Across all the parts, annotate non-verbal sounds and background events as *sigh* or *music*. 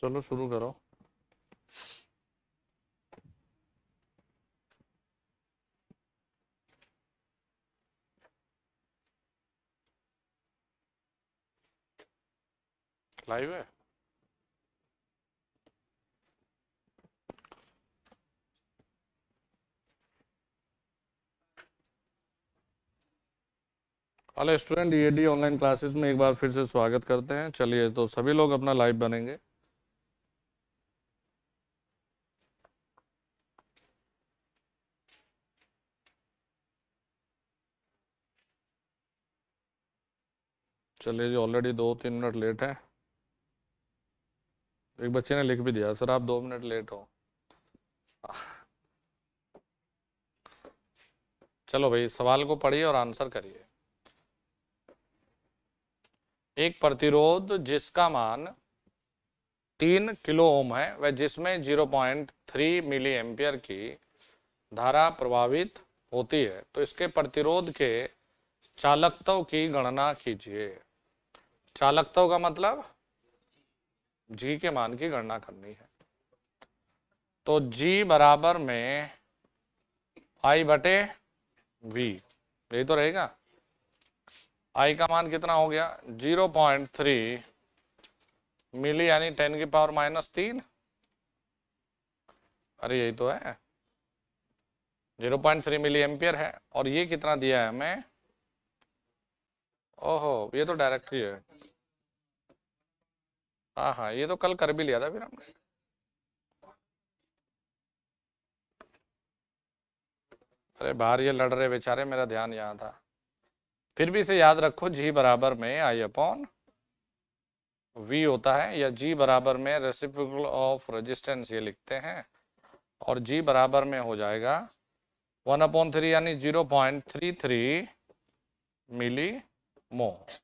चलो शुरू करो लाइव है hello student EAD online classes में एक बार फिर से स्वागत करते हैं चलिए तो सभी लोग अपना लाइव बनेंगे चलिए जी ऑलरेडी दो तीन मिनट लेट हैं एक बच्चे ने लिख भी दिया सर आप दो मिनट लेट हो चलो भाई सवाल को पढ़िए और आंसर करिए एक प्रतिरोध जिसका मान तीन किलो ओम है वह जिसमें zero point three milli ampere की धारा प्रभावित होती है तो इसके प्रतिरोध के चालकत्व की गणना कीजिए चालकता तो का मतलब जी के मान की गणना करनी है तो जी बराबर में आई बटे वी यही तो रहेगा आई का मान कितना हो गया जीरो पॉइंट थ्री मिली यानी टेन की पावर माइनस तीन अरे यही तो है zero point three milli ampere है और ये कितना दिया है हमें ओहो ये तो डायरेक्ट ही है हाँ हाँ ये तो कल कर भी लिया था फिर हमने अरे बाहर ये लड़ रहे बेचारे मेरा ध्यान यहाँ था फिर भी इसे याद रखो जी बराबर में आई अपॉन वी होता है या जी बराबर में रेसिपिकल ऑफ रेजिस्टेंस ये लिखते हैं और जी बराबर में हो जाएगा वन अपॉन थ्री यानी zero point three three milli mho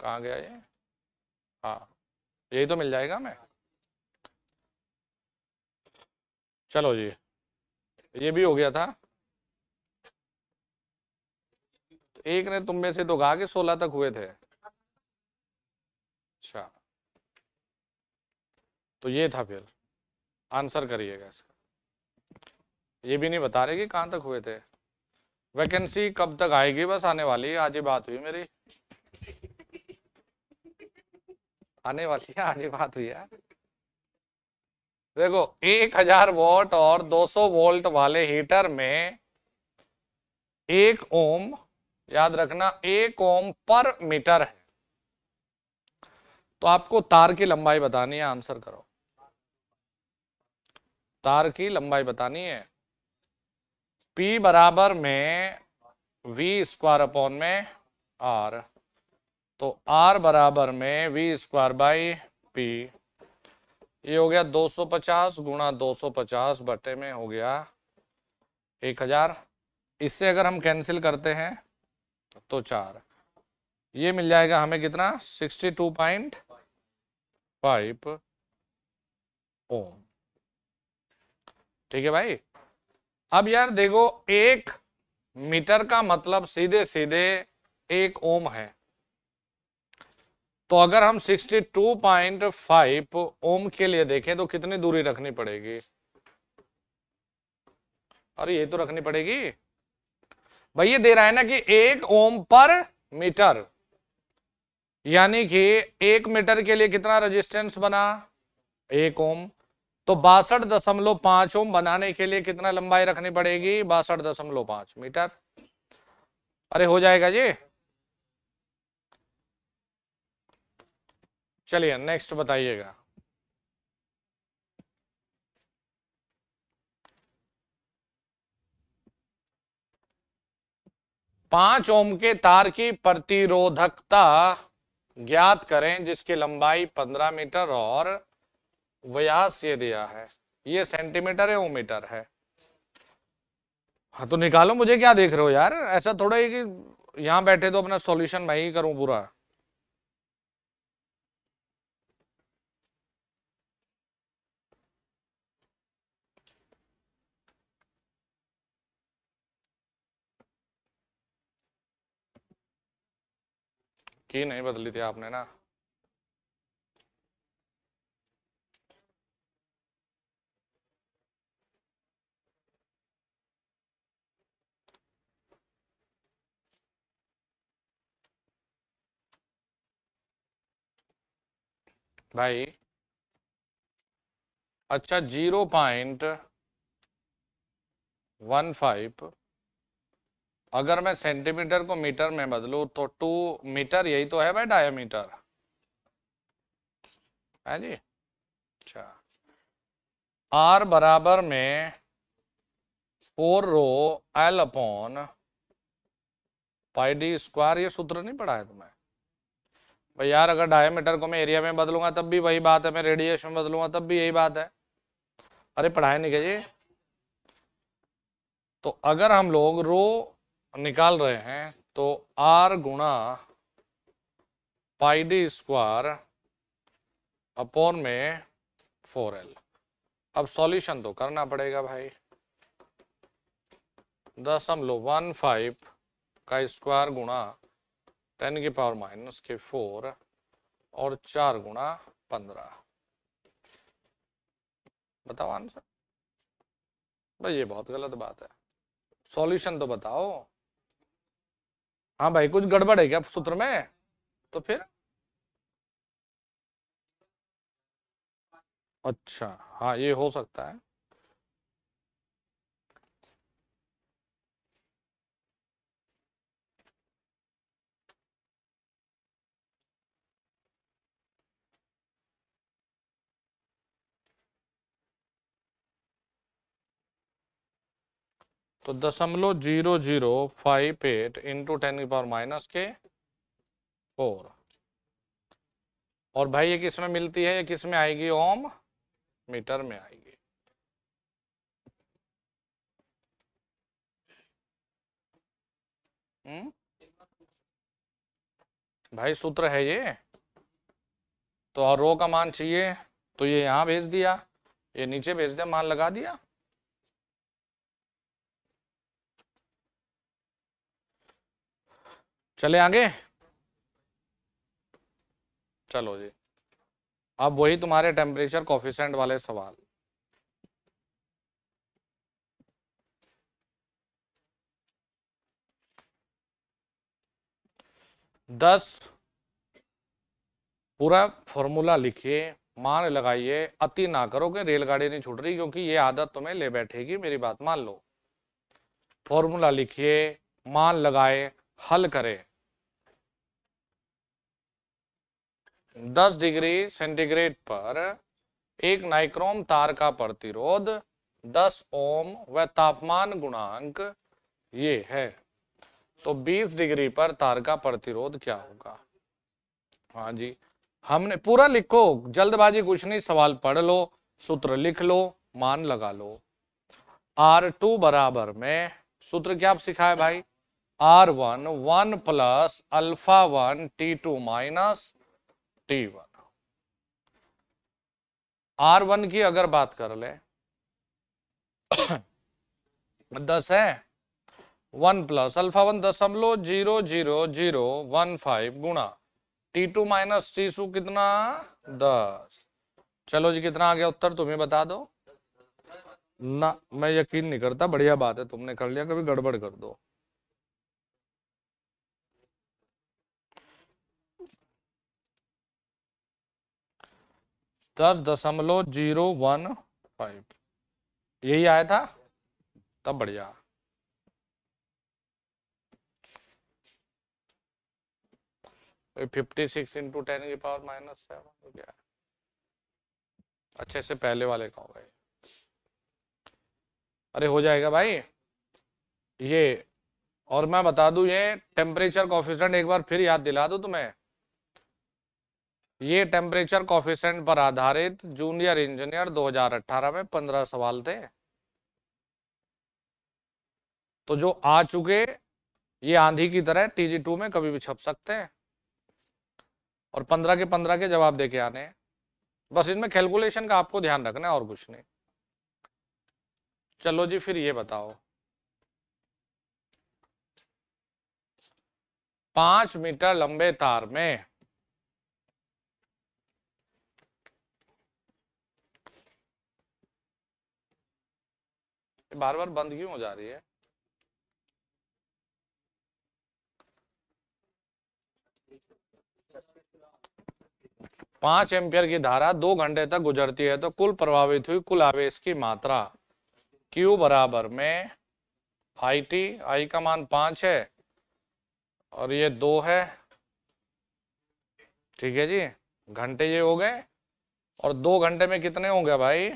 कहाँ गया ये हाँ यही तो मिल जाएगा हमें चलो जी ये भी हो गया था तो एक ने तुम में से तो गा के सोलह तक हुए थे अच्छा तो ये था फिर आंसर करिएगा इसका ये भी नहीं बता रहे कि कहाँ तक हुए थे वैकेंसी कब तक आएगी बस आने वाली आज ही बात हुई मेरी आने वाली है आगे बात हुई है देखो 1000 वोल्ट और 200 वोल्ट वाले हीटर में एक ओम याद रखना एक ओम पर मीटर है तो आपको तार की लंबाई बतानी है आंसर करो तार की लंबाई बतानी है P बराबर में V स्क्वायर अपॉन में R तो आर बराबर में वी स्क्वायर बाई पी ये हो गया 250 गुणा दो बटे में हो गया 1000 इससे अगर हम कैंसिल करते हैं तो चार ये मिल जाएगा हमें कितना 62.5 ओम ठीक है भाई अब यार देखो एक मीटर का मतलब सीधे सीधे एक ओम है तो अगर हम 62.5 ओम के लिए देखें तो कितनी दूरी रखनी पड़ेगी अरे ये तो रखनी पड़ेगी भाई ये दे रहा है ना कि एक ओम पर मीटर यानी कि एक मीटर के लिए कितना रेजिस्टेंस बना एक ओम तो बासठ दशमलव पांच ओम बनाने के लिए कितना लंबाई रखनी पड़ेगी बासठ दशमलव पांच मीटर अरे हो जाएगा जी चलिए नेक्स्ट बताइएगा पांच ओम के तार की प्रतिरोधकता ज्ञात करें जिसकी लंबाई पंद्रह मीटर और व्यास ये दिया है ये सेंटीमीटर है वो मीटर है हाँ तो निकालो मुझे क्या देख रहे हो यार ऐसा थोड़ा ही कि यहां बैठे तो अपना सॉल्यूशन मैं ही करूं पूरा की नहीं बदली थी आपने ना भाई अच्छा जीरो पॉइंट वन फाइव अगर मैं सेंटीमीटर को मीटर में बदलू तो टू मीटर यही तो है भाई डायमीटर है जी अच्छा आर बराबर में four rho L upon pi D square ये सूत्र नहीं पढ़ा है तुम्हें भाई यार अगर डायमीटर को मैं एरिया में बदलूंगा तब भी वही बात है मैं रेडिएशन में बदलूंगा तब भी यही बात है अरे पढ़ाए नहीं क्या जी तो अगर हम लोग रो निकाल रहे हैं तो आर गुणा पाई डी स्क्वायर अपॉन में फोर एल अब सॉल्यूशन तो करना पड़ेगा भाई दशमलव वन फाइव का स्क्वायर गुणा टेन की पावर माइनस के फोर और चार गुणा पंद्रह बताओ आंसर भाई ये बहुत गलत बात है सॉल्यूशन तो बताओ हाँ भाई कुछ गड़बड़ है क्या सूत्र में तो फिर अच्छा हाँ ये हो सकता है तो दशमलव zero zero five eight into ten की पावर माइनस के फोर और भाई ये किस में मिलती है ये किस में आएगी ओम मीटर में आएगी हम्म? भाई सूत्र है ये तो और रो का मान चाहिए तो ये यहां भेज दिया ये नीचे भेज दिया मान लगा दिया चले आगे चलो जी अब वही तुम्हारे टेम्परेचर कॉफिशेंट वाले सवाल दस पूरा फॉर्मूला लिखिए मान लगाइए अति ना करो कि रेलगाड़ी नहीं छूट रही क्योंकि ये आदत तुम्हें ले बैठेगी मेरी बात मान लो फॉर्मूला लिखिए मान लगाए हल करें दस डिग्री सेंटीग्रेड पर एक नाइक्रोम तार का प्रतिरोध दस ओम व तापमान गुणांक ये है तो 20 डिग्री पर तार का प्रतिरोध क्या होगा हाँ जी हमने पूरा लिखो जल्दबाजी कुछ नहीं सवाल पढ़ लो सूत्र लिख लो मान लगा लो आर टू बराबर में सूत्र क्या आप सिखाए भाई R one one plus alpha one T two minus T one R one की अगर बात कर ले *coughs* दस है वन प्लस अल्फा वन दशमलव zero zero zero one five गुणा टी टू माइनस टी सू कितना दस चलो जी कितना आ गया उत्तर तुम्हें बता दो ना मैं यकीन नहीं करता बढ़िया बात है तुमने कर लिया कभी गड़बड़ कर दो दस दशमलव जीरो वन फाइव यही आया था तब बढ़िया फिफ्टी सिक्स इंटू टेन की पावर माइनस सेवन हो गया अच्छे से पहले वाले का होगा अरे हो जाएगा भाई ये और मैं बता दूं ये टेम्परेचर कॉफिशेंट एक बार फिर याद दिला दूं तुम्हें ये टेम्परेचर कॉफिशेंट पर आधारित जूनियर इंजीनियर 2018 में पंद्रह सवाल थे तो जो आ चुके ये आंधी की तरह टी टू में कभी भी छप सकते हैं और पंद्रह के पंद्रह के जवाब देके आने बस इनमें कैलकुलेशन का आपको ध्यान रखना है और कुछ नहीं चलो जी फिर ये बताओ पांच मीटर लंबे तार में बार बार बंद क्यों हो जा रही है पांच एम्पियर की धारा दो घंटे तक गुजरती है तो कुल प्रभावित हुई कुल आवेश की मात्रा Q बराबर में आई टी आई का मान पांच है और ये दो है ठीक है जी घंटे ये हो गए और दो घंटे में कितने होंगे भाई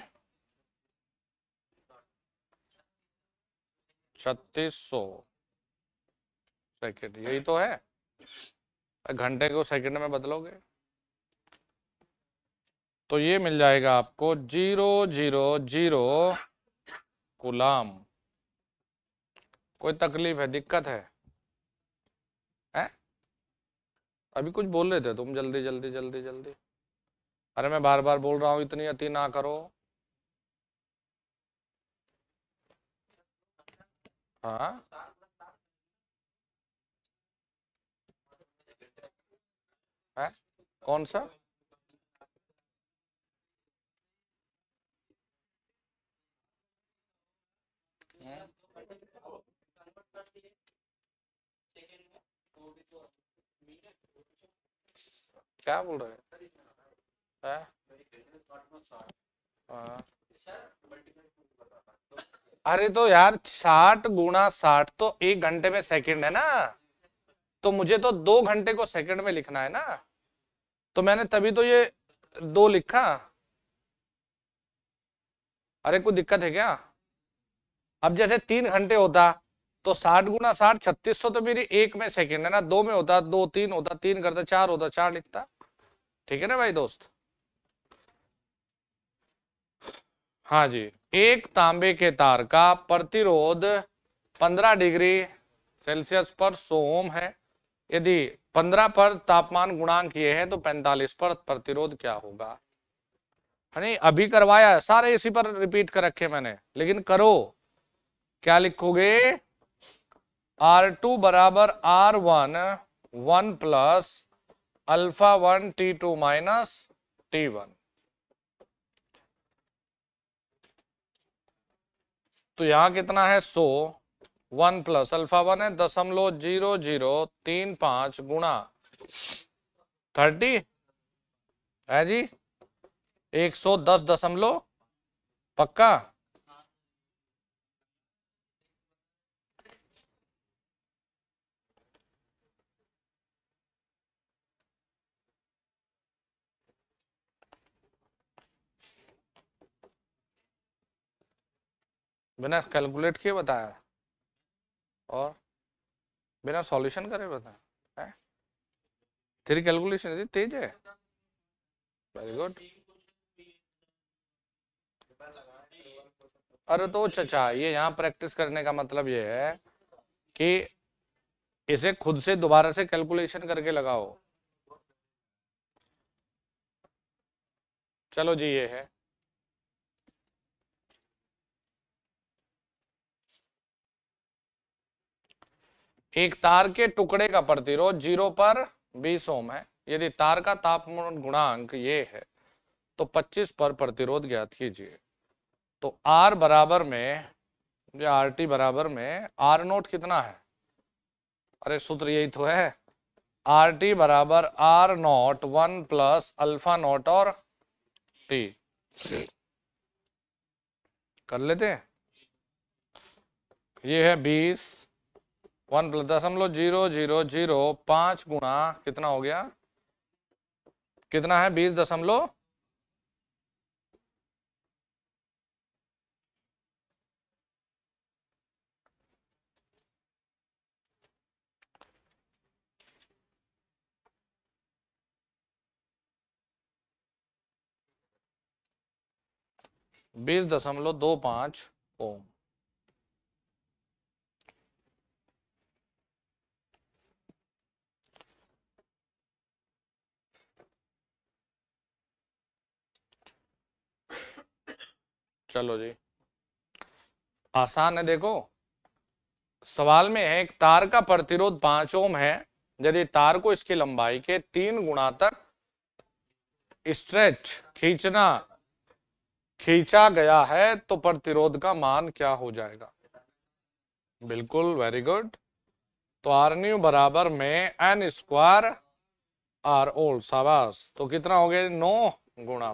छत्तीस सौ सेकेंड यही तो है घंटे को सेकंड में बदलोगे तो ये मिल जाएगा आपको जीरो जीरो जीरो गुलाम कोई तकलीफ है दिक्कत है हैं अभी कुछ बोल रहे थे तुम जल्दी जल्दी जल्दी जल्दी अरे मैं बार बार बोल रहा हूँ इतनी अति ना करो hả hả कौन सा क्या बोल रहे हैं अरे तो यार साठ गुणा साठ तो एक घंटे में सेकंड है ना तो मुझे तो दो घंटे को सेकंड में लिखना है ना तो मैंने तभी तो ये दो लिखा अरे कोई दिक्कत है क्या अब जैसे तीन घंटे होता तो साठ गुना साठ छत्तीस सौ तो मेरी एक में सेकंड है ना दो में होता दो तीन होता तीन करता चार होता चार लिखता ठीक है ना भाई दोस्त हाँ जी एक तांबे के तार का प्रतिरोध 15 डिग्री सेल्सियस पर 100 ओम है यदि 15 पर तापमान गुणांक ये है तो 45 पर प्रतिरोध क्या होगा नहीं अभी करवाया सारे इसी पर रिपीट कर रखे मैंने लेकिन करो क्या लिखोगे आर टू बराबर R one one plus alpha one T two minus T one तो यहाँ कितना है so one plus alpha one है दशमलव जीरो जीरो तीन पांच गुणा थर्टी है जी एक सौ दस दशमलव पक्का बिना कैलकुलेट किए बताया और बिना सॉल्यूशन करे बताया है तेरी कैलकुलेशन तेज है वेरी गुड अरे तो चचा ये यहाँ प्रैक्टिस करने का मतलब ये है कि इसे खुद से दोबारा से कैलकुलेशन करके लगाओ चलो जी ये है एक तार के टुकड़े का प्रतिरोध जीरो पर बीस ओम है यदि तार का तापमान गुणांक ये है तो 25 पर प्रतिरोध ज्ञात कीजिए तो R बराबर में या आर टी बराबर में आर नोट कितना है अरे सूत्र यही तो है आर टी बराबर R naught one plus alpha naught और टी कर लेते हैं ये है बीस वन दशमलव जीरो जीरो जीरो पाँच गुणा कितना हो गया कितना है बीस दशमलव बीस दशमलव दो पाँच ओम चलो जी आसान है देखो सवाल में है एक तार का प्रतिरोध पांच ओम है यदि तार को इसकी लंबाई के तीन गुणा तक स्ट्रेच खींचना खींचा गया है तो प्रतिरोध का मान क्या हो जाएगा बिल्कुल वेरी गुड तो आर न्यू बराबर में एन स्क्वायर आर ओल्ड शाबाश तो कितना हो गया नौ गुणा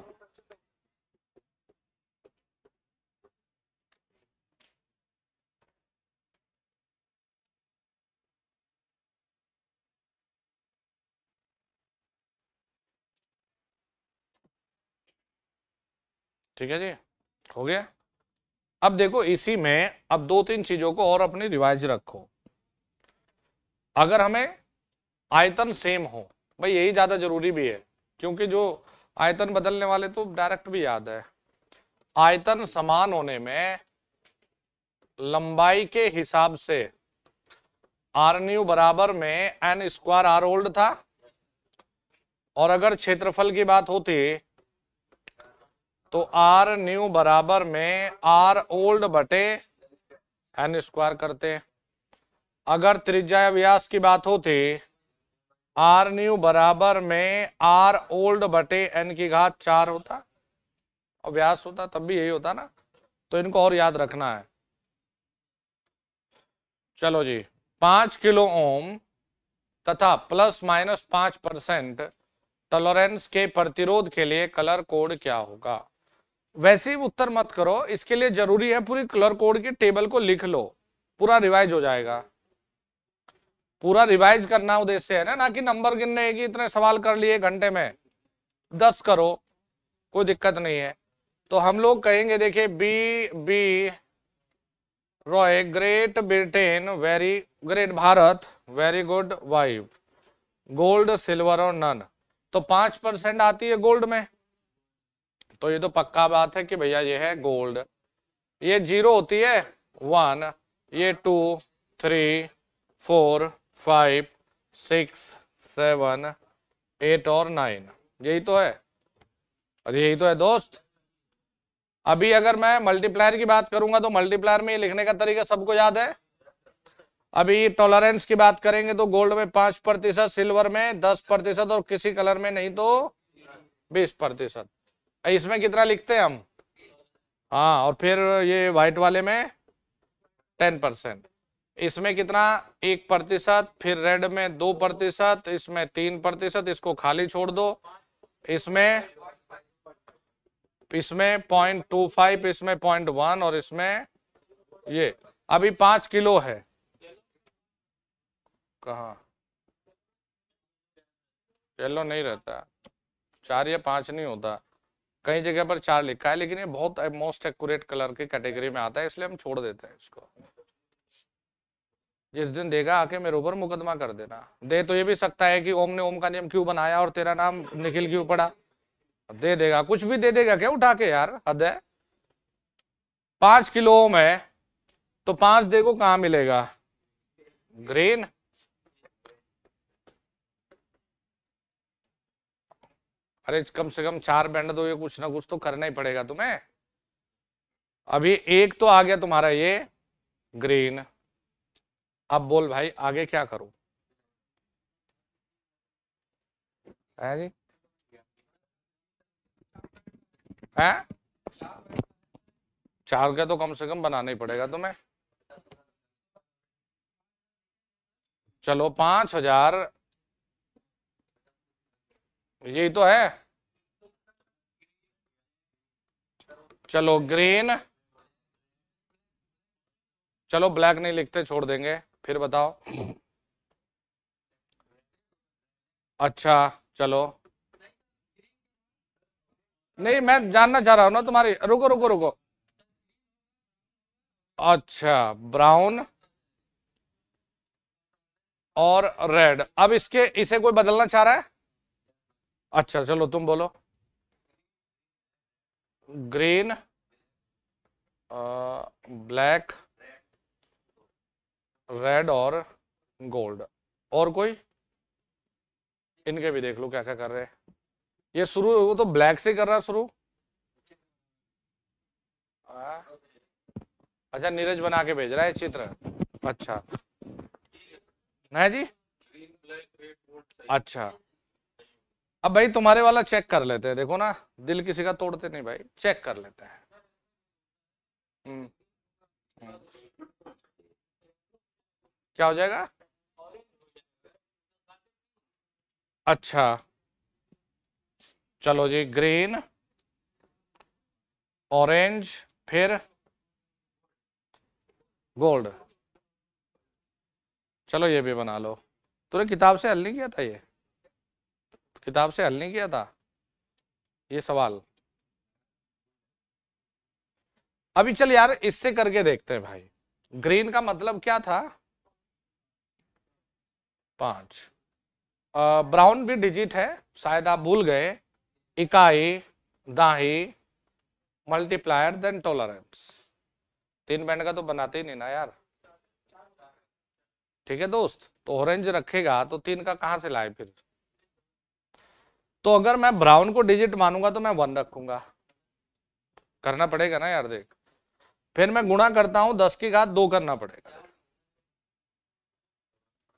ठीक है जी हो गया अब देखो इसी में अब दो तीन चीजों को और अपनी रिवाइज रखो अगर हमें आयतन सेम हो भाई यही ज़्यादा जरूरी भी है क्योंकि जो आयतन बदलने वाले तो डायरेक्ट भी याद है आयतन समान होने में लंबाई के हिसाब से आर न्यू बराबर में एन स्क्वायर आर ओल्ड था और अगर क्षेत्रफल की बात होती तो आर न्यू बराबर में आर ओल्ड बटे एन स्क्वायर करते हैं अगर त्रिज्या व्यास की बात होती आर न्यू बराबर में आर ओल्ड बटे एन की घात चार होता और व्यास होता तब भी यही होता ना तो इनको और याद रखना है चलो जी पांच किलो ओम तथा प्लस माइनस पांच परसेंट टॉलरेंस के प्रतिरोध के लिए कलर कोड क्या होगा वैसे ही उत्तर मत करो इसके लिए जरूरी है पूरी कलर कोड की टेबल को लिख लो पूरा रिवाइज हो जाएगा पूरा रिवाइज करना उद्देश्य है ना ना कि नंबर गिनने की इतने सवाल कर लिए घंटे में दस करो कोई दिक्कत नहीं है तो हम लोग कहेंगे देखिए B B Roy great Britain very great Bharat very good wife gold silver और नन तो पांच परसेंट आती है गोल्ड में तो ये तो पक्का बात है कि भैया ये है गोल्ड ये जीरो होती है वन ये two three four five six seven eight और नाइन यही तो है और यही तो है दोस्त अभी अगर मैं मल्टीप्लायर की बात करूंगा तो मल्टीप्लायर में ये लिखने का तरीका सबको याद है अभी टॉलरेंस की बात करेंगे तो गोल्ड में पांच प्रतिशत सिल्वर में दस प्रतिशत और किसी कलर में नहीं तो बीस प्रतिशत इसमें कितना लिखते हैं हम हाँ और फिर ये व्हाइट वाले में टेन परसेंट इसमें कितना एक प्रतिशत फिर रेड में दो प्रतिशत इसमें तीन प्रतिशत इसको खाली छोड़ दो इसमें इसमें पॉइंट टू फाइव इसमें पॉइंट वन और इसमें ये अभी पांच किलो है कहा येलो नहीं रहता चार या पांच नहीं होता कई जगह पर चार लिखा है लेकिन ये बहुत मोस्ट एक्यूरेट कलर की कैटेगरी में आता है इसलिए हम छोड़ देते हैं इसको जिस दिन देगा आके मेरे ऊपर मुकदमा कर देना दे तो ये भी सकता है कि ओम ने ओम का नियम क्यों बनाया और तेरा नाम निखिल क्यों पड़ा दे देगा कुछ भी दे देगा क्या उठा के यार हद है पांच किलो ओम है तो पांच देखो कहा मिलेगा ग्रीन अरे कम से कम चार बैंड दो ये कुछ ना कुछ तो करना ही पड़ेगा तुम्हें अभी एक तो आ गया तुम्हारा ये ग्रीन अब बोल भाई आगे क्या करूं है जी है चार का तो कम से कम बनाना ही पड़ेगा तुम्हें चलो पांच हजार यही तो है चलो ग्रीन चलो ब्लैक नहीं लिखते छोड़ देंगे फिर बताओ अच्छा चलो नहीं मैं जानना चाह रहा हूं ना तुम्हारी रुको रुको रुको अच्छा ब्राउन और रेड अब इसके इसे कोई बदलना चाह रहा है अच्छा चलो तुम बोलो ग्रीन ब्लैक रेड और गोल्ड और कोई इनके भी देख लो क्या क्या कर रहे हैं ये शुरू वो तो ब्लैक से कर रहा है शुरू हाँ। अच्छा नीरज बना के भेज रहा है चित्र अच्छा नहीं जी अच्छा अब भाई तुम्हारे वाला चेक कर लेते हैं देखो ना दिल किसी का तोड़ते नहीं भाई चेक कर लेते हैं हम्म। क्या हो जाएगा अच्छा चलो जी ग्रीन ऑरेंज फिर गोल्ड चलो ये भी बना लो तूने किताब से हल नहीं किया था ये किताब से हल नहीं किया था ये सवाल अभी चल यार इससे करके देखते हैं भाई ग्रीन का मतलब क्या था पांच ब्राउन भी डिजिट है शायद आप भूल गए इकाई दाही मल्टीप्लायर देन टॉलरेंस तीन बैंड का तो बनाते ही नहीं ना यार ठीक है दोस्त तो ऑरेंज रखेगा तो तीन का कहां से लाए फिर तो अगर मैं ब्राउन को डिजिट मानूंगा तो मैं वन रखूंगा करना पड़ेगा ना यार देख फिर मैं गुणा करता हूं दस की घात दो करना पड़ेगा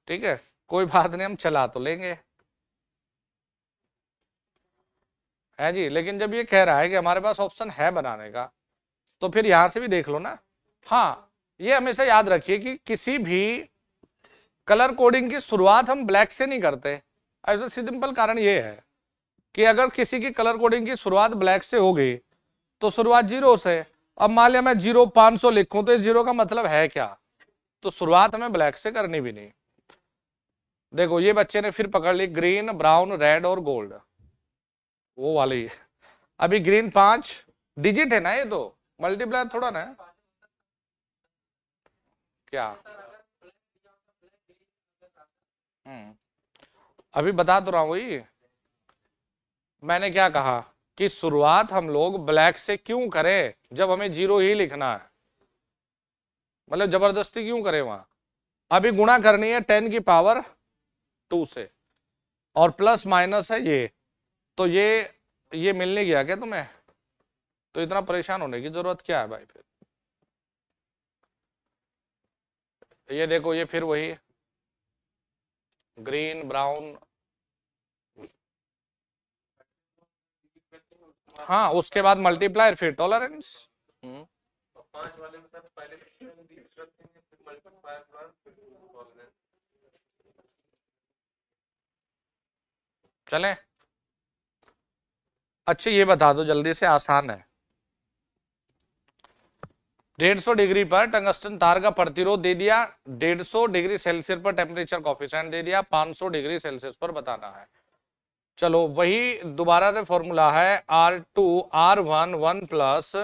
ठीक है कोई बात नहीं हम चला तो लेंगे है जी लेकिन जब ये कह रहा है कि हमारे पास ऑप्शन है बनाने का तो फिर यहां से भी देख लो ना हाँ ये हमेशा याद रखिए कि किसी भी कलर कोडिंग की शुरुआत हम ब्लैक से नहीं करते ऐसा सिंपल कारण ये है कि अगर किसी की कलर कोडिंग की शुरुआत ब्लैक से हो गई तो शुरुआत जीरो से अब मान लिया मैं जीरो पाँच सौ लिखूँ तो इस जीरो का मतलब है क्या तो शुरुआत हमें ब्लैक से करनी भी नहीं देखो ये बच्चे ने फिर पकड़ ली ग्रीन ब्राउन रेड और गोल्ड वो वाली अभी ग्रीन पांच डिजिट है ना ये तो मल्टीप्लायर थोड़ा ना क्या हम्म अभी बता तो रहा हूँ वही मैंने क्या कहा कि शुरुआत हम लोग ब्लैक से क्यों करें जब हमें जीरो ही लिखना है मतलब जबरदस्ती क्यों करें वहां अभी गुणा करनी है टेन की पावर टू से और प्लस माइनस है ये तो ये ये मिलने गया क्या तुम्हें तो इतना परेशान होने की जरूरत क्या है भाई फिर ये देखो ये फिर वही ग्रीन ब्राउन हाँ उसके बाद मल्टीप्लायर फिर टॉलरेंस हम्म। चले अच्छा ये बता दो जल्दी से आसान है डेढ़ सौ डिग्री पर टंगस्टन तार का प्रतिरोध दे दिया डेढ़ सौ डिग्री सेल्सियस पर टेम्परेचर कॉफिशेंट दे दिया पांच सौ डिग्री सेल्सियस पर बताना है चलो वही दोबारा से फॉर्मूला है R two R one one plus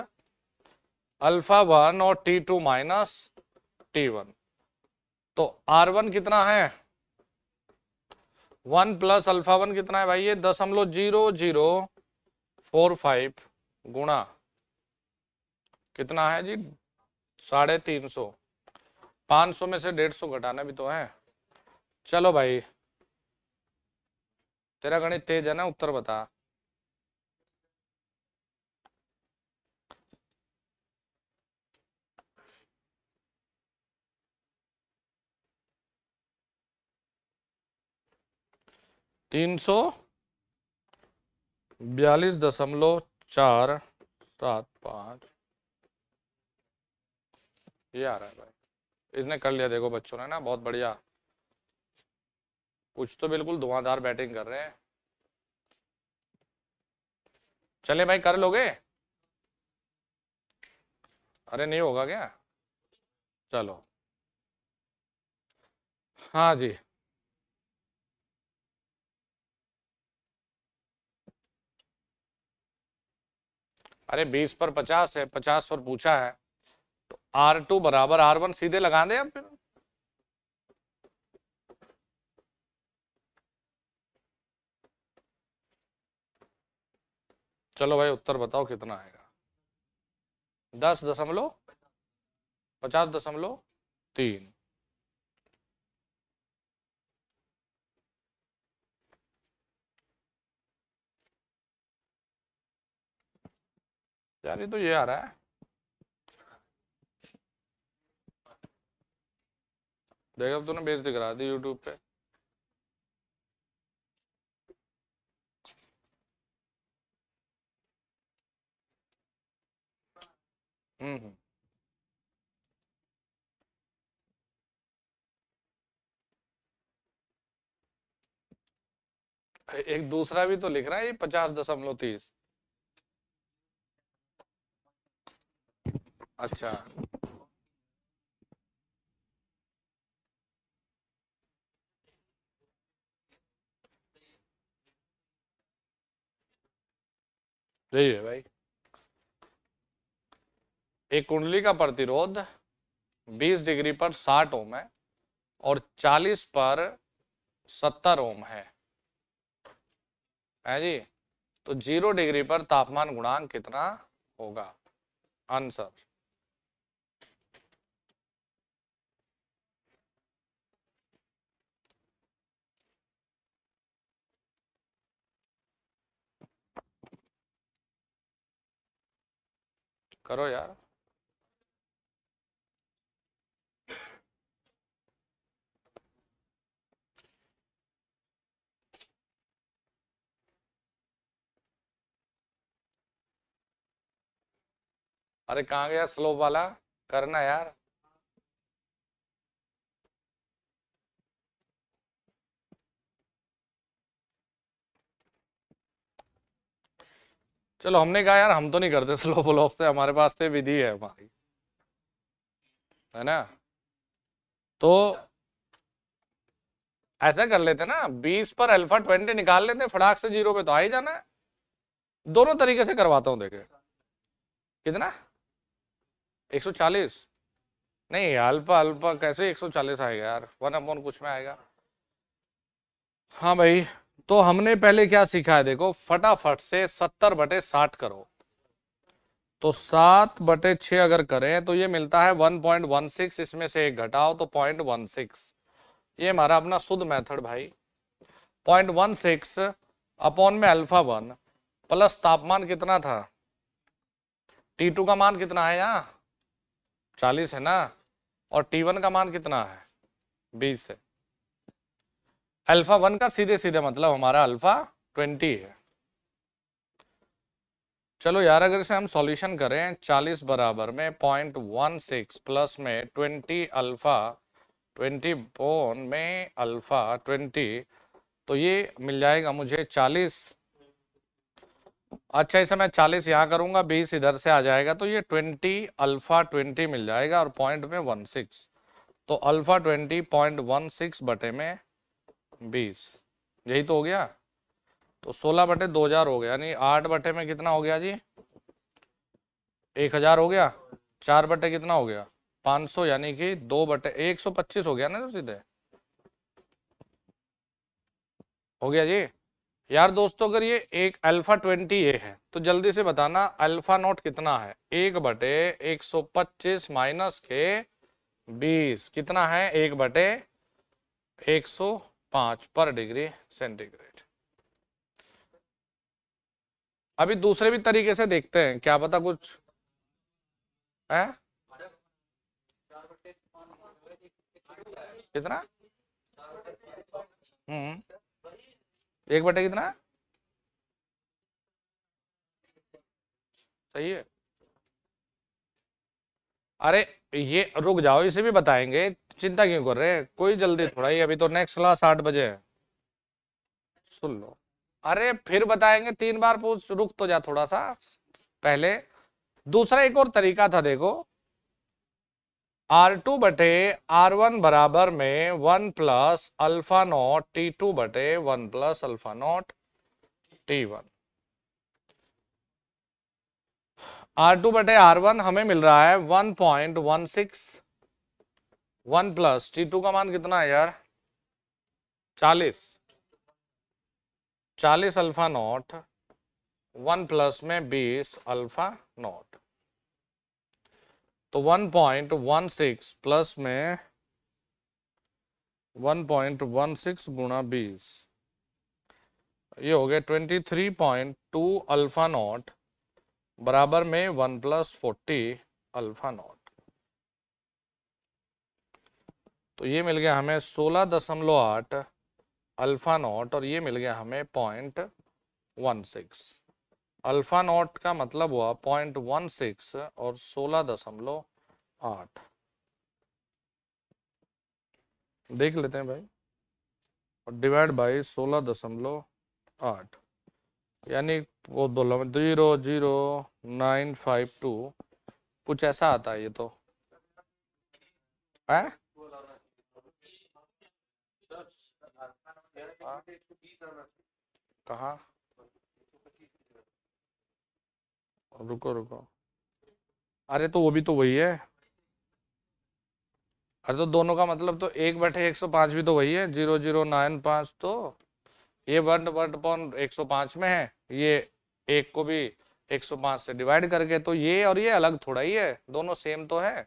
alpha one और T two minus T one तो आर वन कितना है वन प्लस अल्फा वन कितना है भाई ये दशमलव जीरो जीरो फोर फाइव गुणा कितना है जी साढ़े तीन सौ पाँच सौ में से डेढ़ सौ घटाना भी तो है चलो भाई तेरा गणित तेज है ना उत्तर बता तीन सौ बयालीस दशमलव चार सात पांच ये आ रहा है भाई इसने कर लिया देखो बच्चों ने ना बहुत बढ़िया कुछ तो बिल्कुल धुआंधार बैटिंग कर रहे हैं चले भाई कर लोगे अरे नहीं होगा क्या चलो हाँ जी अरे बीस पर पचास है पचास पर पूछा है तो आर टू बराबर आर वन सीधे लगा दे अब फिर चलो भाई उत्तर बताओ कितना आएगा दस दशमलव पचास दशमलव तीन यार ये तो ये आ रहा है देखो अब तूने बेच दिख रहा थी यूट्यूब पे Mm-hmm. एक दूसरा भी तो लिख रहा है ये पचास दशमलव तीस अच्छा सही है भाई एक कुंडली का प्रतिरोध 20 डिग्री पर 60 ओम है और 40 पर 70 ओम है है जी तो जीरो डिग्री पर तापमान गुणांक कितना होगा आंसर करो यार अरे कहाँ गया स्लोप वाला करना यार चलो हमने कहा यार हम तो नहीं करते स्लो फ्लोप से हमारे पास तो विधि है हमारी है ना तो ऐसा कर लेते ना बीस पर अल्फा ट्वेंटी निकाल लेते फटाक से जीरो पे तो आ ही जाना है दोनों तरीके से करवाता हूं देखे कितना 140 नहीं अल्फा अल्फा कैसे 140 आएगा यार वन अपॉन कुछ में आएगा हाँ भाई तो हमने पहले क्या सीखा है देखो फटाफट से सत्तर बटे साठ करो तो सात बटे छ अगर करें तो ये मिलता है वन पॉइंट वन सिक्स इसमें से एक घटाओ तो पॉइंट वन सिक्स ये हमारा अपना शुद्ध मेथड भाई पॉइंट वन सिक्स अपॉन में अल्फा वन प्लस तापमान कितना था टी टू का मान कितना है यहाँ चालीस है ना और टी वन का मान कितना है बीस है अल्फा वन का सीधे सीधे मतलब हमारा अल्फा ट्वेंटी है चलो यार अगर इसे हम सॉल्यूशन करें चालीस बराबर में पॉइंट वन सिक्स प्लस में ट्वेंटी अल्फा ट्वेंटी बोन में अल्फा ट्वेंटी तो ये मिल जाएगा मुझे चालीस अच्छा इसे मैं चालीस यहाँ करूंगा बीस इधर से आ जाएगा तो ये ट्वेंटी अल्फा ट्वेंटी मिल जाएगा और पॉइंट में वन सिक्स तो alpha twenty point one six बटे में बीस यही तो हो गया तो सोलह बटे दो हजार हो गया यानी आठ बटे में कितना हो गया जी एक हजार हो गया चार बटे कितना हो गया सौ यानी कि दो बटे एक सौ पच्चीस हो गया ना सीधे हो गया जी यार दोस्तों अगर ये एक अल्फा ट्वेंटी ए है तो जल्दी से बताना अल्फा नोट कितना है एक बटे एक सौ पच्चीस माइनस के बीस कितना है एक बटे एक सौ पांच पर डिग्री सेंटीग्रेड अभी दूसरे भी तरीके से देखते हैं क्या पता कुछ है कितना हम्म एक बटे कितना सही है अरे ये रुक जाओ इसे भी बताएंगे चिंता क्यों कर रहे हैं कोई जल्दी थोड़ा ही अभी तो नेक्स्ट क्लास आठ बजे है सुन लो अरे फिर बताएंगे तीन बार पूछ रुक तो जा थोड़ा सा पहले दूसरा एक और तरीका था देखो आर टू बटे आर वन बराबर में one plus alpha naught T two बटे one plus alpha naught T one R two बटे आर वन हमें मिल रहा है one point one six one plus T two का मान कितना है यार चालीस चालीस अल्फा नॉट वन प्लस में बीस अल्फा नॉट तो 1.16 प्लस में 1.16 गुणा बीस ये हो गया 23.2 अल्फा नॉट बराबर में 1 प्लस फोर्टी अल्फा नॉट तो ये मिल गया हमें सोलह दशमलव आठ अल्फा नॉट और ये मिल गया हमें point one six alpha naught का मतलब हुआ पॉइंट वन सिक्स और सोलह दशमलव आठ देख लेते हैं भाई और डिवाइड बाई सोलह दशमलव आठ यानी वो बोला zero zero nine five two कुछ ऐसा आता है ये तो है कहा रुको रुको अरे तो वो भी तो वही है अरे तो दोनों का मतलब तो एक बटे एक सौ पाँच भी तो वही है जीरो जीरो नाइन पाँच तो ये वन वन पॉन एक सौ पाँच में है ये एक को भी एक सौ पाँच से डिवाइड करके तो ये और ये अलग थोड़ा ही है दोनों सेम तो है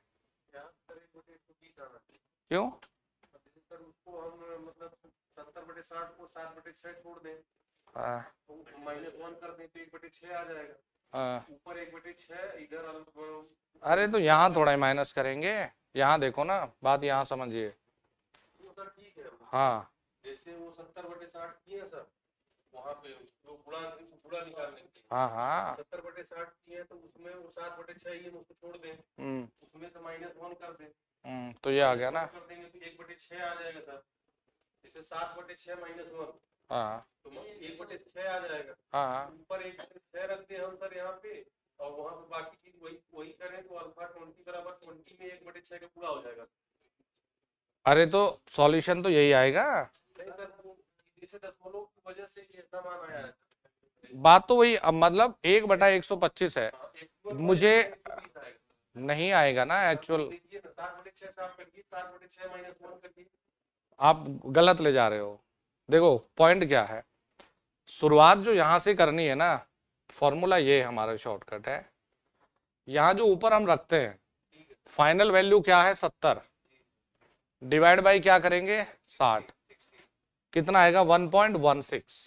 क्यों हाँ, हाँ। तो हाँ। ऊपर इधर तो अरे तो यहाँ थोड़ा ही माइनस करेंगे यहाँ देखो ना बात यहाँ समझिए हाँ जैसे वो सत्तर बटे साठ किया सर वहाँ पे वो बुरा बुरा निकालने की हाँ हाँ सत्तर बटे साठ किया तो उसमें वो सात बटे छह ही उसको छोड़ दें हम्म। उसमें से माइनस वन कर दें हम्म, तो ये आ गया ना कर देंगे तो एक बटे छह आ जाएगा सर जैसे सात बटे छह माइनस वन हाँ तो एक बटे छह आ जाएगा हाँ। ऊपर एक छह हम सर यहाँ पे और वहाँ पे बाकी चीज वही वही करें तो अल्फा ट्वेंटी बराबर ट्वेंटी में एक बटे छह का पूरा हो जाएगा अरे तो सॉल्यूशन तो यही आएगा तो बात तो वही अब मतलब एक बटा एक सौ पच्चीस है हाँ, मुझे नहीं आएगा ना एक्चुअल आप गलत ले जा रहे हो देखो पॉइंट क्या है शुरुआत जो यहाँ से करनी है ना फॉर्मूला ये हमारा शॉर्टकट है यहाँ जो ऊपर हम रखते हैं फाइनल वैल्यू क्या है सत्तर डिवाइड बाई क्या करेंगे साठ कितना आएगा वन पॉइंट वन सिक्स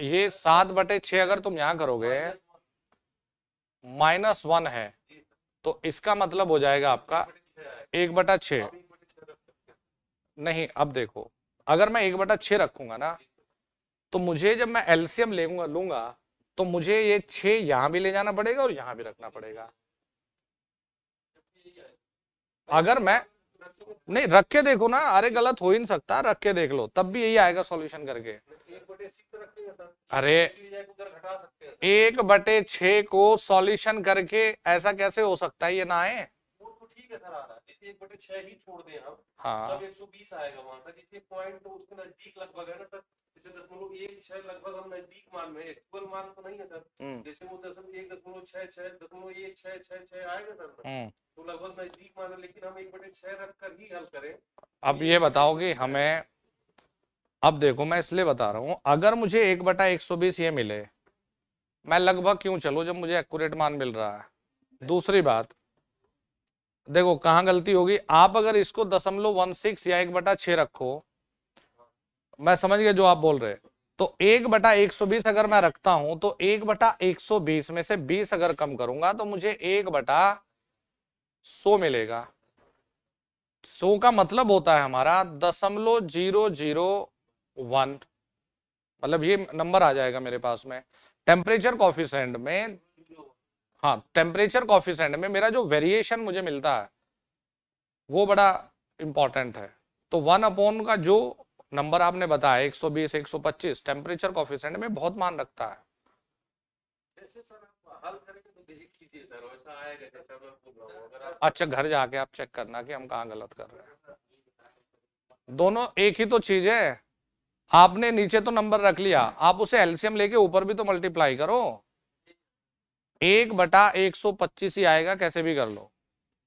ये सात बटे छ अगर तुम यहाँ करोगे माइनस वन है तो इसका मतलब हो जाएगा आपका एक बटा छ नहीं अब देखो अगर मैं एक बटा छ रखूंगा ना तो मुझे जब मैं एल्सियम लेगा लूंगा तो मुझे ये छः यहां भी ले जाना पड़ेगा और यहाँ भी रखना पड़ेगा अगर मैं नहीं रख के देखो ना अरे गलत हो ही नहीं सकता रख के देख लो तब भी यही आएगा सॉल्यूशन करके अरे एक बटे छ को सॉल्यूशन करके ऐसा कैसे हो सकता है ये ना आए एक बटे छह ही छोड़ दें हम हाँ तब मतलब एक सौ बीस आएगा वहां पॉइंट तो उसके नजदीक लगभग है ना सर जैसे दशमलव एक छह लगभग हम नजदीक मान में एक्चुअल मान तो नहीं है सर हम्म। जैसे वो एक दशमलव छह छह दशमलव एक छह छह छह आएगा सर हम्म। तो लगभग नजदीक मान लेकिन हम एक बटे छह रख कर ही हल करें अब ये बताओ हमें अब देखो मैं इसलिए बता रहा हूँ अगर मुझे एक बटा एक सौ बीस ये मिले मैं लगभग क्यों चलूँ जब मुझे एक्यूरेट मान मिल रहा है दूसरी बात देखो कहाँ गलती होगी आप अगर इसको दशमलव वन सिक्स या एक बटा छ रखो मैं समझ गया जो आप बोल रहे तो एक बटा एक सौ बीस अगर मैं रखता हूं तो एक बटा एक सौ बीस में से बीस अगर कम करूंगा तो मुझे एक बटा सो मिलेगा सो का मतलब होता है हमारा दशमलव जीरो जीरो वन मतलब ये नंबर आ जाएगा मेरे पास में टेम्परेचर कॉफिशेंट में हाँ टेम्परेचर कॉफिशेंट में मेरा जो वेरिएशन मुझे मिलता है वो बड़ा इंपॉर्टेंट है तो वन अपॉन का जो नंबर आपने बताया 120 पच्चीस टेम्परेचर कॉफिशेंट में बहुत मान रखता है तो अच्छा घर जाके आप चेक करना कि हम कहाँ गलत कर रहे हैं दोनों एक ही तो चीज है आपने नीचे तो नंबर रख लिया आप उसे एलसीएम लेके ऊपर भी तो मल्टीप्लाई करो एक बटा एक सौ पच्चीस ही आएगा कैसे भी कर लो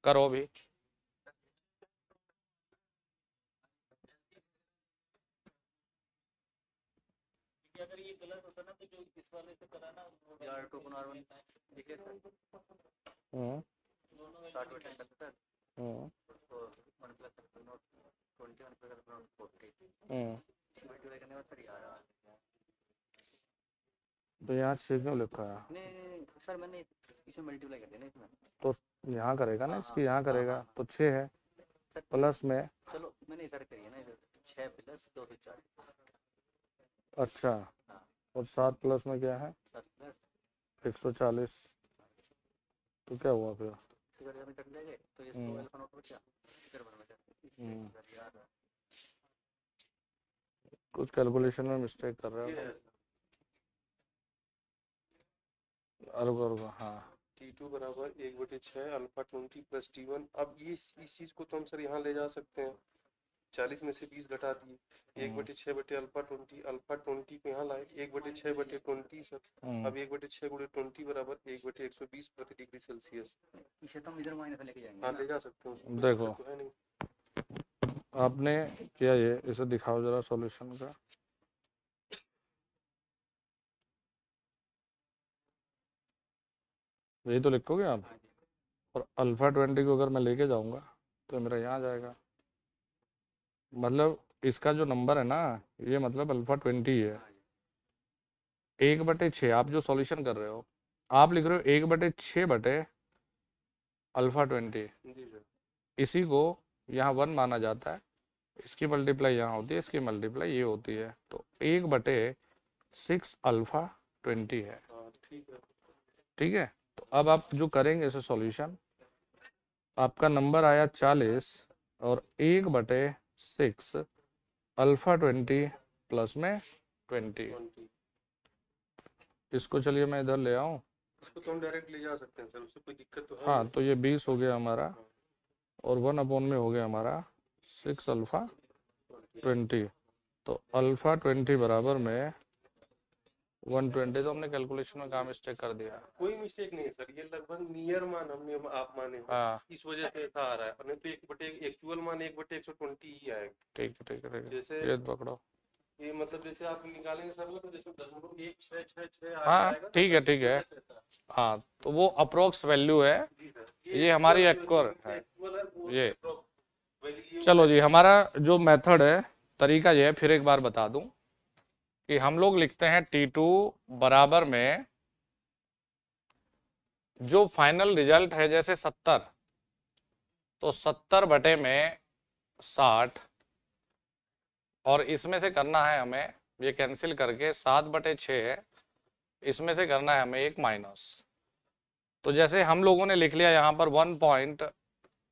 करो भी हम्म, हम्म।, हम्म। तो यहाँ छः क्यों लिखा है सर मैंने इसे मल्टीप्लाई कर देना इसमें तो यहाँ करेगा ना हाँ, इसकी हाँ, यहाँ हाँ, करेगा तो छः है प्लस में चलो मैंने इधर करिए ना इधर छः प्लस दो सौ चालीस अच्छा और सात प्लस में क्या है एक सौ चालीस तो क्या हुआ फिर तो हम्म। हम्म। कुछ कैलकुलेशन में मिस्टेक कर रहे हो अरब अरब हाँ टी टू बराबर एक बटे छः alpha twenty plus T one अब ये इस चीज़ को तो हम सर यहाँ ले जा सकते हैं चालीस में से बीस घटा दिए एक हम्म। बटे छः बटे अल्फा ट्वेंटी अल्फा ट्वेंटी को यहाँ लाए एक बटे छः बटे ट्वेंटी सर हम्म। अब एक बटे छः गुड़े ट्वेंटी बराबर एक बटे एक सौ बीस प्रति डिग्री सेल्सियस इसे तो हम इधर माइनस लेके जाएंगे हाँ ले जा सकते हैं देखो तो आपने किया ये इसे दिखाओ जरा सॉल्यूशन का यही तो लिखोगे आप और अल्फ़ा ट्वेंटी को अगर मैं लेके जाऊंगा तो मेरा यहाँ जाएगा मतलब इसका जो नंबर है ना ये मतलब अल्फ़ा ट्वेंटी है एक बटे छः आप जो सॉल्यूशन कर रहे हो आप लिख रहे हो एक बटे छ बटे अल्फ़ा ट्वेंटी इसी को यहाँ वन माना जाता है इसकी मल्टीप्लाई यहाँ होती है इसकी मल्टीप्लाई ये होती है तो एक बटे सिक्स अल्फ़ा ट्वेंटी हाँ, है ठीक है तो अब आप जो करेंगे इसे सॉल्यूशन आपका नंबर आया चालीस और एक बटे सिक्स अल्फा ट्वेंटी प्लस में ट्वेंटी इसको चलिए मैं इधर ले आऊँ तो हम डायरेक्ट ले जा सकते हैं सर उससे कोई दिक्कत तो हाँ तो ये बीस हो गया हमारा और वन अपॉन में हो गया हमारा सिक्स अल्फा ट्वेंटी तो अल्फा ट्वेंटी बराबर में 120 तो हमने कैलकुलेशन में काम मिस्टेक कर दिया कोई मिस्टेक नहीं है सर ये लगभग नियर मान हमने आप माने हाँ। इस वजह से ऐसा आ रहा है नहीं तो एक बटे एक्चुअल मान एक बटे एक सौ ट्वेंटी ही आएगा ठीक है ठीक है जैसे ये पकड़ो ये मतलब जैसे आप निकालेंगे सर तो मतलब जैसे दशमलव एक छह छः छः हाँ ठीक है तो ठीक है हाँ तो वो अप्रोक्स वैल्यू है ये हमारी एक्यूरेट है ये चलो जी हमारा जो मेथड है तरीका यह है फिर एक बार बता दूं कि हम लोग लिखते हैं टी टू बराबर में जो फाइनल रिजल्ट है जैसे सत्तर तो सत्तर बटे में साठ और इसमें से करना है हमें ये कैंसिल करके सात बटे छ इसमें से करना है हमें एक माइनस तो जैसे हम लोगों ने लिख लिया यहाँ पर वन पॉइंट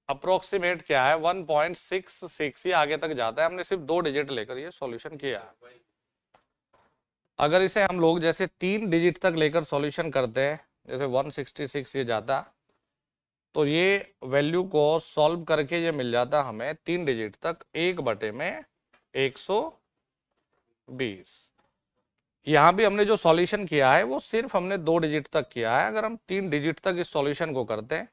अप्रोक्सीमेट क्या है वन पॉइंट सिक्स सिक्स ही आगे तक जाता है हमने सिर्फ दो डिजिट लेकर ये सॉल्यूशन किया है अगर इसे हम लोग जैसे तीन डिजिट तक लेकर सॉल्यूशन करते हैं जैसे 166 ये जाता तो ये वैल्यू को सॉल्व करके ये मिल जाता हमें तीन डिजिट तक एक बटे में 120 यहाँ भी हमने जो सॉल्यूशन किया है वो सिर्फ हमने दो डिजिट तक किया है अगर हम तीन डिजिट तक इस सॉल्यूशन को करते हैं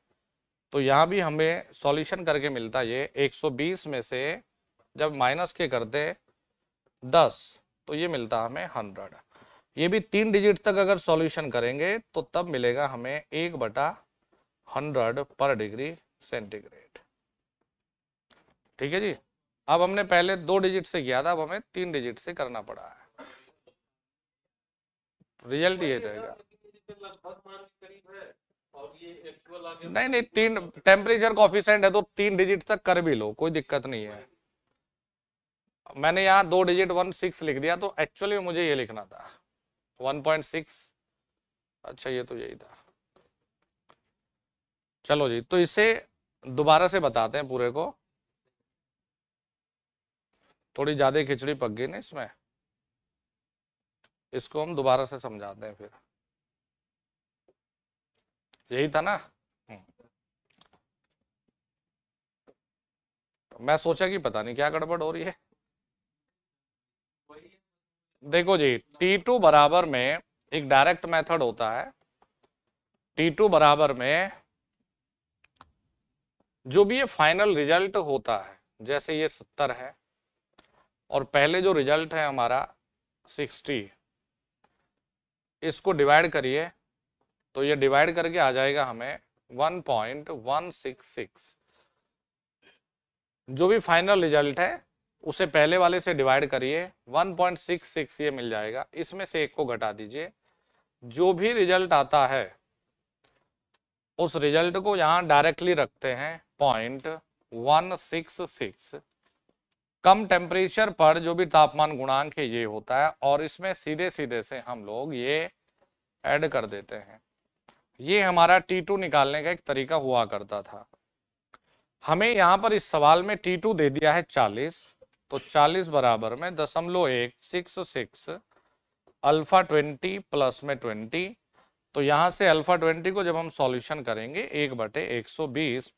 तो यहाँ भी हमें सॉल्यूशन करके मिलता ये 120 में से जब माइनस के करते दस तो ये मिलता हमें हंड्रेड ये भी तीन डिजिट तक अगर सॉल्यूशन करेंगे तो तब मिलेगा हमें एक बटा हंड्रेड पर डिग्री सेंटीग्रेड ठीक है जी अब हमने पहले दो डिजिट से किया था अब हमें तीन डिजिट से करना पड़ा है रिजल्ट ये रहेगा नहीं नहीं तीन टेम्परेचर कॉफिशेंट है तो तीन डिजिट तक कर भी लो कोई दिक्कत नहीं है मैंने यहाँ दो डिजिट वन सिक्स लिख दिया तो एक्चुअली मुझे ये लिखना था वन पॉइंट सिक्स अच्छा ये तो यही था चलो जी तो इसे दोबारा से बताते हैं पूरे को थोड़ी ज़्यादा खिचड़ी पक गई ना इसमें इसको हम दोबारा से समझाते हैं फिर यही था ना हम्म। मैं सोचा कि पता नहीं क्या गड़बड़ हो रही है देखो जी T2 बराबर में एक डायरेक्ट मेथड होता है T2 बराबर में जो भी ये फाइनल रिजल्ट होता है जैसे ये सत्तर है और पहले जो रिजल्ट है हमारा सिक्सटी इसको डिवाइड करिए तो ये डिवाइड करके आ जाएगा हमें one point one six six जो भी फाइनल रिजल्ट है उसे पहले वाले से डिवाइड करिए 1.66 ये मिल जाएगा इसमें से एक को घटा दीजिए जो भी रिजल्ट आता है उस रिजल्ट को यहाँ डायरेक्टली रखते हैं पॉइंट वन सिक्स सिक्स कम टेम्परेचर पर जो भी तापमान गुणांक है ये होता है और इसमें सीधे सीधे से हम लोग ये ऐड कर देते हैं ये हमारा T2 निकालने का एक तरीका हुआ करता था हमें यहाँ पर इस सवाल में T2 दे दिया है चालीस तो 40 बराबर में दशमलव एक सिक्स सिक्स अल्फा 20 प्लस में 20 तो यहाँ से अल्फा 20 को जब हम सॉल्यूशन करेंगे एक बटे एक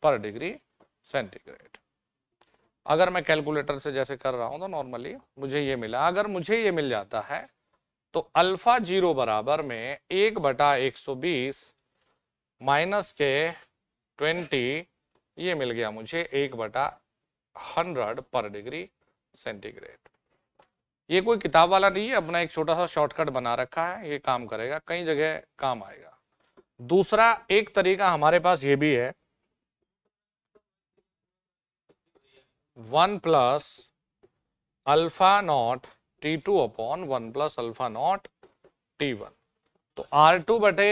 पर डिग्री सेंटीग्रेड अगर मैं कैलकुलेटर से जैसे कर रहा हूँ तो नॉर्मली मुझे ये मिला अगर मुझे ये मिल जाता है तो अल्फा जीरो बराबर में एक बटा एक सौ बीस माइनस के ट्वेंटी ये मिल गया मुझे एक बटा हंड्रेड पर डिग्री सेंटीग्रेड ये कोई किताब वाला नहीं है अपना एक छोटा सा शॉर्टकट बना रखा है ये काम करेगा कई जगह काम आएगा दूसरा एक तरीका हमारे पास ये भी है one plus alpha naught T two upon one plus alpha naught T one तो आर टू बटे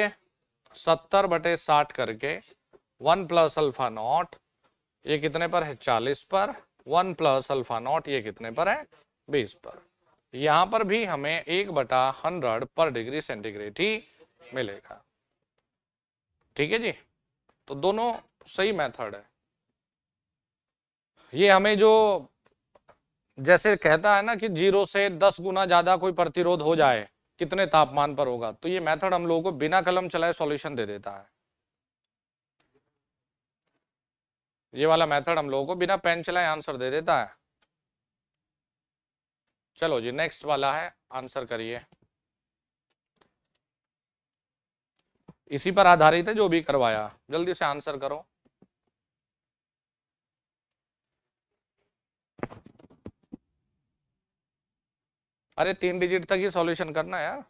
सत्तर बटे साठ करके वन प्लस अल्फा नॉट ये कितने पर है चालीस पर वन प्लस अल्फा नॉट ये कितने पर है बीस पर यहां पर भी हमें एक बटा हंड्रेड पर डिग्री सेंटीग्रेड ही मिलेगा ठीक है जी तो दोनों सही मेथड है ये हमें जो जैसे कहता है ना कि जीरो से दस गुना ज्यादा कोई प्रतिरोध हो जाए कितने तापमान पर होगा तो ये मेथड हम लोगों को बिना कलम चलाए सॉल्यूशन दे देता है ये वाला मेथड हम लोगों को बिना पेन चलाए आंसर दे देता है चलो जी नेक्स्ट वाला है आंसर करिए इसी पर आधारित है जो भी करवाया जल्दी से आंसर करो अरे तीन डिजिट तक ही सॉल्यूशन करना यार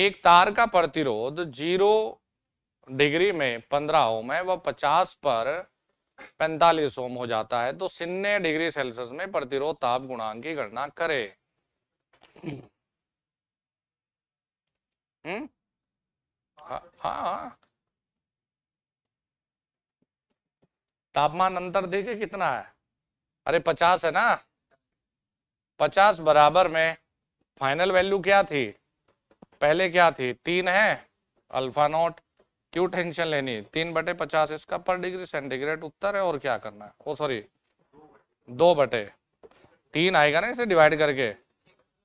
एक तार का प्रतिरोध जीरो डिग्री में पंद्रह ओम है वह पचास पर पैंतालीस ओम हो जाता है तो शून्य डिग्री सेल्सियस में प्रतिरोध ताप गुणांक की गणना करें हम्म? हाँ हाँ तापमान अंतर देखे कितना है अरे पचास है ना पचास बराबर में फाइनल वैल्यू क्या थी पहले क्या थी तीन है अल्फा नोट क्यों टेंशन लेनी तीन बटे पचास इसका पर डिग्री सेंटीग्रेड उत्तर है और क्या करना है ओ सॉरी दो बटे तीन आएगा ना इसे डिवाइड करके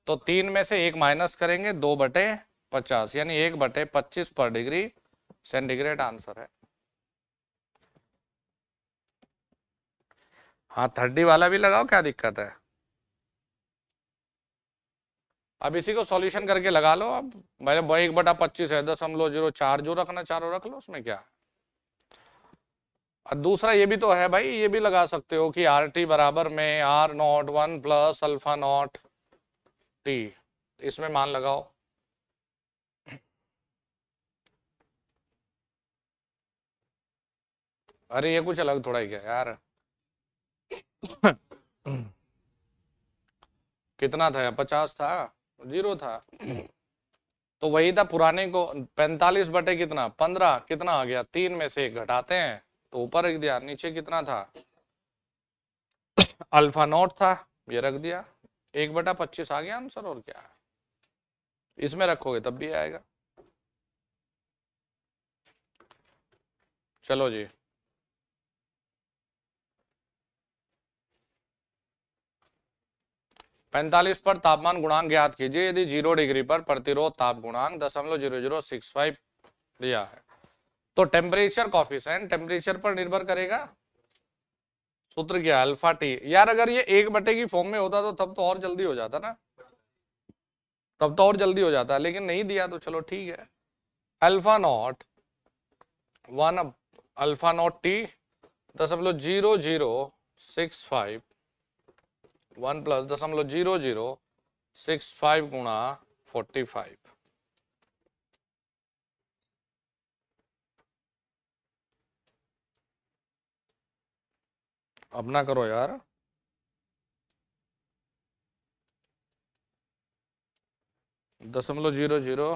तो तीन में से एक माइनस करेंगे दो बटे पचास यानी एक बटे पच्चीस पर डिग्री सेंटीग्रेड आंसर है हाँ थर्डी वाला भी लगाओ क्या दिक्कत है अब इसी को सॉल्यूशन करके लगा लो अब भाई एक बटा पच्चीस है दस हम लो जीरो चार जो रखना चारों रख लो उसमें क्या और दूसरा ये भी तो है भाई ये भी लगा सकते हो कि आर टी बराबर में R naught one plus alpha naught T इसमें मान लगाओ अरे ये कुछ अलग थोड़ा ही क्या यार *coughs* कितना था यार पचास था जीरो था तो वही था पुराने को पैंतालीस बटे कितना पंद्रह कितना आ गया तीन में से घटाते हैं तो ऊपर रख दिया नीचे कितना था अल्फा नोट था ये रख दिया एक बटा पच्चीस आ गया आंसर और क्या इसमें रखोगे तब भी आएगा चलो जी 45 पर तापमान गुणांक याद कीजिए यदि जीरो डिग्री पर प्रतिरोध ताप गुणांक दशमलव जीरो जीरो सिक्स फाइव दिया है तो टेम्परेचर कॉफिशेंट टेम्परेचर पर निर्भर करेगा सूत्र क्या अल्फा टी यार अगर ये एक बटे की फॉर्म में होता तो तब तो और जल्दी हो जाता ना तब तो और जल्दी हो जाता लेकिन नहीं दिया तो चलो ठीक है alpha naught one alpha naught T दशमलव zero zero six five one plus दशमलव जीरो जीरो सिक्स फाइव गुणा फोर्टी फाइव अब ना करो यार दशमलव जीरो जीरो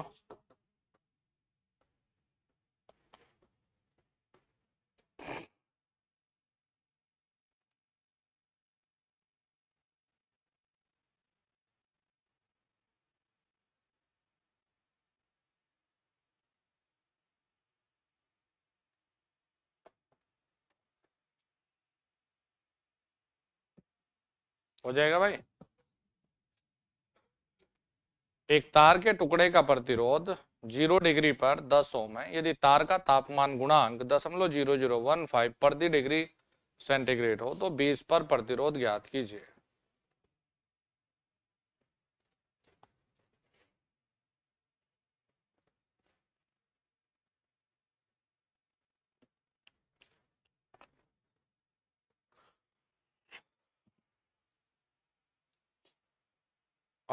हो जाएगा भाई एक तार के टुकड़े का प्रतिरोध जीरो डिग्री पर दस ओम है यदि तार का तापमान गुणांक दशमलव जीरो जीरो वन फाइव प्रति डिग्री सेंटीग्रेड हो तो बीस पर प्रतिरोध ज्ञात कीजिए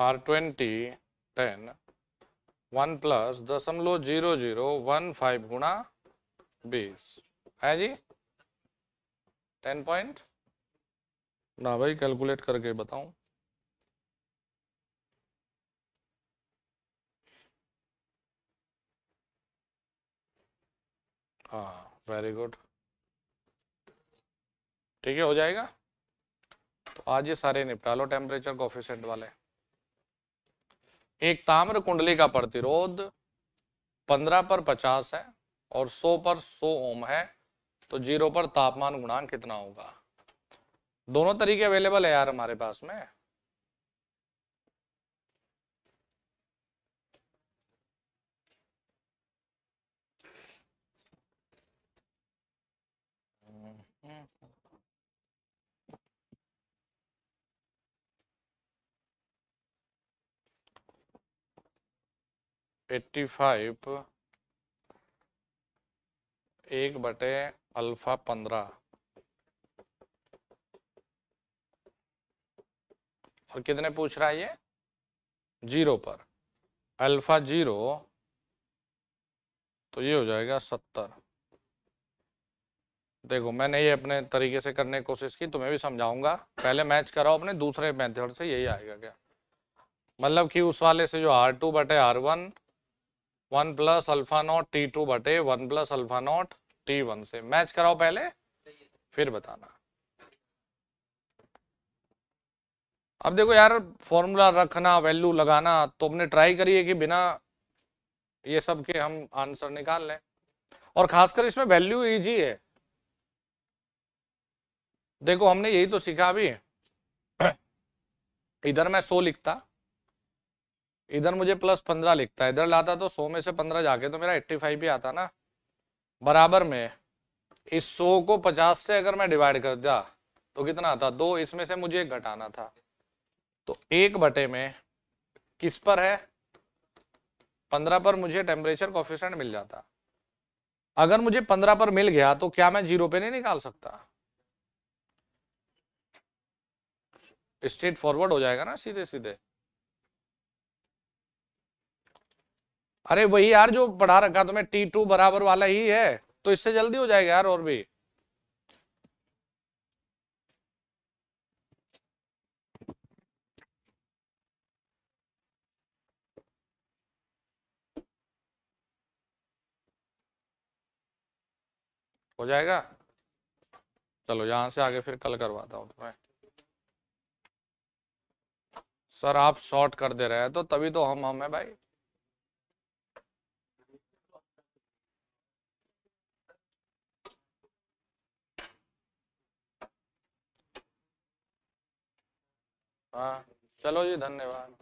R twenty ten one plus दशमलव जीरो जीरो वन फाइव गुणा बीस है जी टेन पॉइंट ना भाई कैलकुलेट करके बताऊं हाँ वेरी गुड ठीक है हो जाएगा तो आज ये सारे निपटा लो टेम्परेचर कॉफिशेंट वाले एक ताम्र कुंडली का प्रतिरोध 15 पर 50 है और 100 पर 100 ओम है तो जीरो पर तापमान गुणांक कितना होगा दोनों तरीके अवेलेबल है यार हमारे पास में एट्टी फाइव एक बटे अल्फा पंद्रह और कितने पूछ रहा है ये जीरो पर अल्फा जीरो तो ये हो जाएगा सत्तर देखो मैंने ये अपने तरीके से करने की कोशिश की तुम्हें भी समझाऊंगा पहले मैच कराओ अपने दूसरे मेथड से यही आएगा क्या मतलब कि उस वाले से जो आर टू बटे R one one plus alpha naught T two बटे one plus alpha naught T one से मैच कराओ पहले फिर बताना अब देखो यार फॉर्मूला रखना वैल्यू लगाना तो हमने ट्राई करिए कि बिना ये सब के हम आंसर निकाल लें और खासकर इसमें वैल्यू इजी है देखो हमने यही तो सीखा अभी *coughs* इधर मैं सो लिखता इधर मुझे प्लस पंद्रह लिखता है इधर लाता तो सौ में से पंद्रह जाके तो मेरा एट्टी फाइव ही आता ना बराबर में इस सौ को पचास से अगर मैं डिवाइड कर दिया तो कितना आता दो इसमें से मुझे घटाना था तो एक बटे में किस पर है पंद्रह पर मुझे टेम्परेचर कॉफिशेंट मिल जाता अगर मुझे पंद्रह पर मिल गया तो क्या मैं जीरो पे नहीं निकाल सकता स्ट्रेट फॉरवर्ड हो जाएगा ना सीधे सीधे अरे वही यार जो पढ़ा रखा तुम्हें टी टू बराबर वाला ही है तो इससे जल्दी हो जाएगा यार और भी हो जाएगा चलो यहां से आगे फिर कल करवाता हूं तुम्हें सर आप शॉर्ट कर दे रहे हैं तो तभी तो हम हम है भाई हाँ चलो जी धन्यवाद